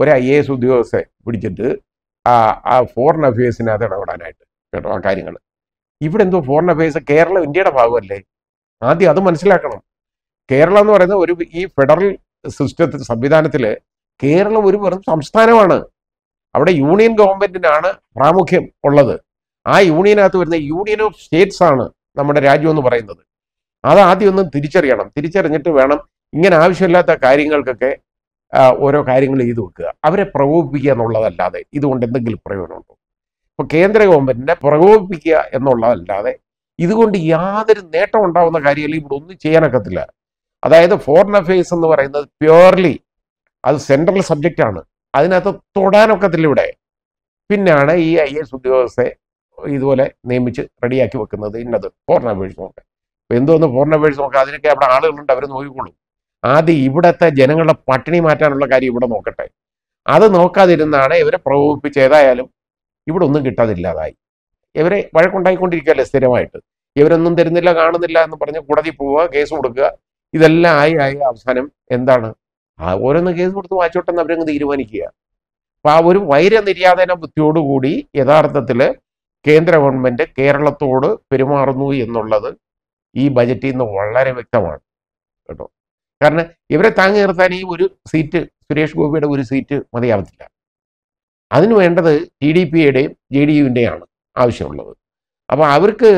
ഒരു I A S ഉദ്യോഗസ്ഥരെ പിടിച്ചിട്ട് ആ ആ ഫോറിൻ അഫയേഴ്സിനകത്ത് ഇടപെടാനായിട്ട് കേട്ടോ ആ കാര്യങ്ങൾ ഇവിടെ എന്തോ ഫോറിൻ അഫയേഴ്സ് കേരളം ഇന്ത്യയുടെ ഭാഗമല്ലേ ആദ്യം അത് മനസ്സിലാക്കണം കേരളം എന്ന് പറയുന്നത് ഒരു ഈ ഫെഡറൽ സിസ്റ്റത്തിൽ സംവിധാനത്തിൽ കേരളം ഒരു വെറും സംസ്ഥാനമാണ് അവിടെ യൂണിയൻ ഗവൺമെന്റിനാണ് പ്രാമുഖ്യം ഉള്ളത് ആ യൂണിയനകത്ത് വരുന്ന യൂണിയൻ ഓഫ് സ്റ്റേറ്റ്സ് ആണ് നമ്മുടെ രാജ്യം എന്ന് പറയുന്നത് അത് ആദ്യം ഒന്നും തിരിച്ചറിയണം തിരിച്ചറിഞ്ഞിട്ട് വേണം ഇങ്ങനെ ആവശ്യമില്ലാത്ത കാര്യങ്ങൾക്കൊക്കെ ഓരോ കാര്യങ്ങൾ ചെയ്തു വെക്കുക അവരെ പ്രകോപിപ്പിക്കുക എന്നുള്ളതല്ലാതെ ഇതുകൊണ്ട് എന്തെങ്കിലും പ്രയോജനമുണ്ടോ ഇപ്പോൾ കേന്ദ്ര ഗവൺമെൻറ്റിനെ പ്രകോപിപ്പിക്കുക എന്നുള്ളതല്ലാതെ ഇതുകൊണ്ട് യാതൊരു നേട്ടം ഉണ്ടാവുന്ന കാര്യമല്ല ഇവിടെ ഒന്നും ചെയ്യാനൊക്കത്തില്ല അതായത് ഫോറിൻ അഫയേഴ്സ് എന്ന് പറയുന്നത് പ്യുവർലി അത് സെൻട്രൽ സബ്ജക്റ്റാണ് അതിനകത്ത് തൊടാനൊക്കത്തില്ല ഇവിടെ പിന്നാണ് ഈ ഐ എസ് ഉദ്യോഗസ്ഥയെ ഇതുപോലെ നിയമിച്ച് റെഡിയാക്കി വെക്കുന്നത് ഇന്നത് ഫോറിൻ അഫയേഴ്സ് നോക്കാൻ എന്തോന്ന് ഫോറിൻ അഫയേഴ്സ് നോക്കാം അതിനൊക്കെ അവിടെ ആളുകളുണ്ട് അവർ നോക്കിക്കൊള്ളും ആദ്യം ഇവിടത്തെ ജനങ്ങളുടെ പട്ടിണി മാറ്റാനുള്ള കാര്യം ഇവിടെ നോക്കട്ടെ അത് നോക്കാതിരുന്നാണ് ഇവരെ പ്രകോപിപ്പിച്ച് ഏതായാലും ഇവിടെ ഒന്നും കിട്ടാതില്ലാതായി ഇവരെ വഴക്കുണ്ടായിക്കൊണ്ടിരിക്കുകയല്ലേ സ്ഥിരമായിട്ട് ഇവരൊന്നും തരുന്നില്ല കാണുന്നില്ല എന്ന് പറഞ്ഞ് കോടതി പോവുക കേസ് കൊടുക്കുക ഇതെല്ലാം ആയി ആയി അവസാനം എന്താണ് ആ ഓരോന്ന് കേസ് കൊടുത്ത് വായിച്ചോട്ടെന്ന് അവരങ്ങ് തീരുമാനിക്കുക അപ്പൊ ആ ഒരു വൈരനിര്യാതന ബുദ്ധിയോടുകൂടി യഥാർത്ഥത്തില് കേന്ദ്ര ഗവൺമെന്റ് കേരളത്തോട് പെരുമാറുന്നു എന്നുള്ളത് ഈ ബജറ്റിൽ നിന്ന് വളരെ വ്യക്തമാണ് കേട്ടോ കാരണം ഇവരെ താങ്ങി നിർത്താൻ ഈ ഒരു സീറ്റ് സുരേഷ് ഗോപിയുടെ ഒരു സീറ്റ് മതിയാവത്തില്ല അതിന് വേണ്ടത് ടി ഡി പിയുടെയും ജെ ഡി യുവിൻ്റെയാണ് ആവശ്യമുള്ളത് അപ്പോൾ അവർക്ക്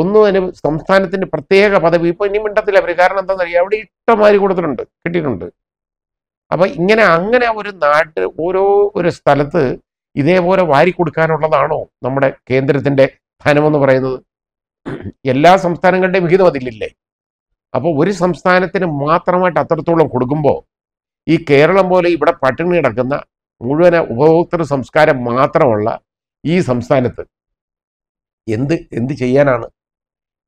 ഒന്നും അതിന് സംസ്ഥാനത്തിൻ്റെ പ്രത്യേക പദവി ഇപ്പോൾ ഇനി മിണ്ടത്തില്ല അവർ കാരണം എന്താണെന്ന് അറിയാം അവിടെ ഇഷ്ടമാതിരി കൊടുത്തിട്ടുണ്ട് കിട്ടിയിട്ടുണ്ട് അപ്പോൾ ഇങ്ങനെ അങ്ങനെ ഒരു നാട്ടിൽ ഓരോ ഒരു സ്ഥലത്ത് ഇതേപോലെ വാരി കൊടുക്കാനുള്ളതാണോ നമ്മുടെ കേന്ദ്രത്തിൻ്റെ ധനമെന്ന് പറയുന്നത് എല്ലാ സംസ്ഥാനങ്ങളുടെയും വിഹിതം അതിലില്ലേ അപ്പോൾ ഒരു സംസ്ഥാനത്തിന് മാത്രമായിട്ട് അത്രത്തോളം കൊടുക്കുമ്പോൾ ഈ കേരളം പോലെ ഇവിടെ പട്ടിണി കിടക്കുന്ന മുഴുവൻ ഉപഭോക്തൃ സംസ്കാരം മാത്രമുള്ള ഈ സംസ്ഥാനത്ത് എന്ത് എന്ത് ചെയ്യാനാണ്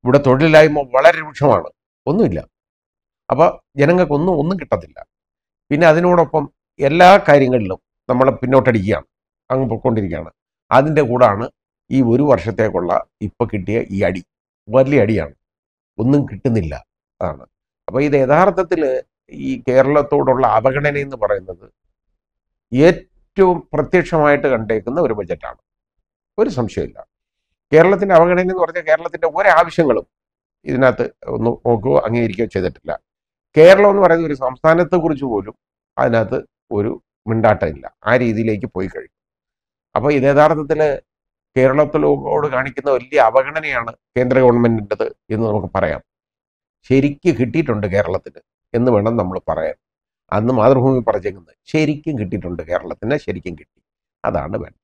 ഇവിടെ തൊഴിലില്ലായ്മ വളരെ രൂക്ഷമാണ് ഒന്നുമില്ല അപ്പോൾ ജനങ്ങൾക്കൊന്നും ഒന്നും കിട്ടത്തില്ല പിന്നെ അതിനോടൊപ്പം എല്ലാ കാര്യങ്ങളിലും നമ്മൾ പിന്നോട്ടടിക്കുകയാണ് അങ്ങ് പൊയ്ക്കൊണ്ടിരിക്കുകയാണ് അതിൻ്റെ കൂടാണ് ഈ ഒരു വർഷത്തേക്കുള്ള ഇപ്പോൾ കിട്ടിയ ഈ അടി വലിയ അടിയാണ് ഒന്നും കിട്ടുന്നില്ല ആണ് അപ്പോൾ ഇത് യഥാർത്ഥത്തിൽ ഈ കേരളത്തോടുള്ള അവഗണന എന്ന് പറയുന്നത് ഏറ്റവും പ്രത്യക്ഷമായിട്ട് കണ്ടേക്കുന്ന ഒരു ബജറ്റാണ് ഒരു സംശയമില്ല കേരളത്തിന്റെ അവഗണന എന്ന് പറഞ്ഞാൽ കേരളത്തിന്റെ ഓരോ ആവശ്യങ്ങളും ഇതിനകത്ത് ഒന്ന് നോക്കുകയോ അംഗീകരിക്കുകയോ ചെയ്തിട്ടില്ല കേരളം എന്ന് പറയുന്ന ഒരു സംസ്ഥാനത്തെ കുറിച്ച് പോലും അതിനകത്ത് ഒരു മിണ്ടാട്ടമില്ല ആ രീതിയിലേക്ക് പോയി കഴിഞ്ഞു അപ്പോൾ ഇത് യഥാർത്ഥത്തില് കേരളത്തിലോട് കാണിക്കുന്ന വലിയ അവഗണനയാണ് കേന്ദ്ര ഗവൺമെന്റിൻ്റെത് എന്ന് നമുക്ക് പറയാം ശരിക്ക് കിട്ടിയിട്ടുണ്ട് കേരളത്തിന് എന്ന് വേണം നമ്മൾ പറയാൻ അന്ന് മാതൃഭൂമി പറഞ്ഞിരിക്കുന്നത് ശരിക്കും കിട്ടിയിട്ടുണ്ട് കേരളത്തിന് ശരിക്കും കിട്ടി അതാണ് വേണ്ടത്